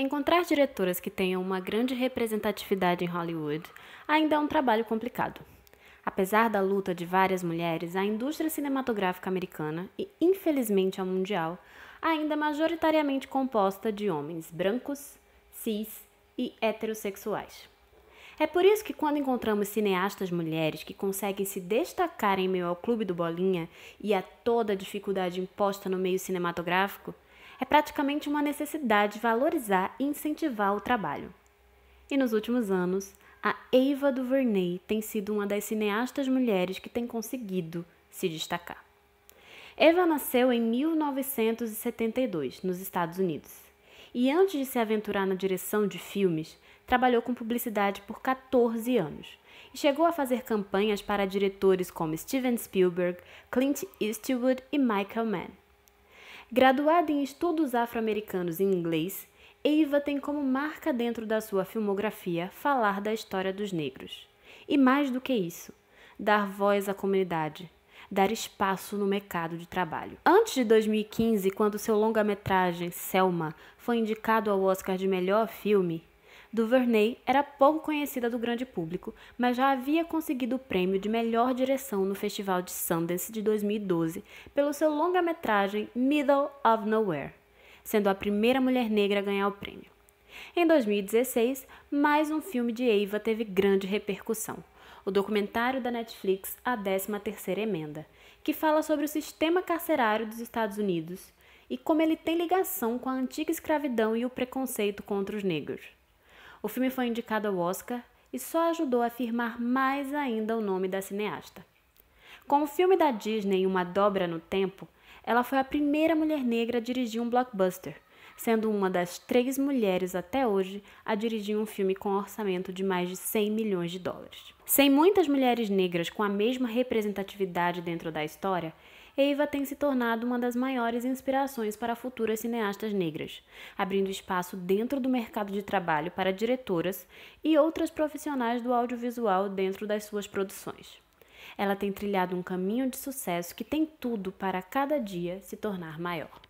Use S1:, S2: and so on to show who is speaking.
S1: Encontrar diretoras que tenham uma grande representatividade em Hollywood ainda é um trabalho complicado. Apesar da luta de várias mulheres, a indústria cinematográfica americana e, infelizmente, a mundial, ainda é majoritariamente composta de homens brancos, cis e heterossexuais. É por isso que, quando encontramos cineastas mulheres que conseguem se destacar em meio ao clube do Bolinha e a toda a dificuldade imposta no meio cinematográfico, é praticamente uma necessidade valorizar e incentivar o trabalho. E nos últimos anos, a Eva DuVernay tem sido uma das cineastas mulheres que tem conseguido se destacar. Eva nasceu em 1972, nos Estados Unidos. E antes de se aventurar na direção de filmes, trabalhou com publicidade por 14 anos e chegou a fazer campanhas para diretores como Steven Spielberg, Clint Eastwood e Michael Mann. Graduada em estudos afro-americanos e inglês, Eva tem como marca dentro da sua filmografia falar da história dos negros. E mais do que isso, dar voz à comunidade, dar espaço no mercado de trabalho. Antes de 2015, quando seu longa-metragem Selma foi indicado ao Oscar de melhor filme, Duvernay era pouco conhecida do grande público, mas já havia conseguido o prêmio de melhor direção no Festival de Sundance de 2012 pelo seu longa-metragem Middle of Nowhere, sendo a primeira mulher negra a ganhar o prêmio. Em 2016, mais um filme de Eva teve grande repercussão. O documentário da Netflix A 13ª Emenda, que fala sobre o sistema carcerário dos Estados Unidos e como ele tem ligação com a antiga escravidão e o preconceito contra os negros. O filme foi indicado ao Oscar e só ajudou a afirmar mais ainda o nome da cineasta. Com o filme da Disney Uma Dobra no Tempo, ela foi a primeira mulher negra a dirigir um blockbuster sendo uma das três mulheres até hoje a dirigir um filme com orçamento de mais de 100 milhões de dólares. Sem muitas mulheres negras com a mesma representatividade dentro da história, Eva tem se tornado uma das maiores inspirações para futuras cineastas negras, abrindo espaço dentro do mercado de trabalho para diretoras e outras profissionais do audiovisual dentro das suas produções. Ela tem trilhado um caminho de sucesso que tem tudo para cada dia se tornar maior.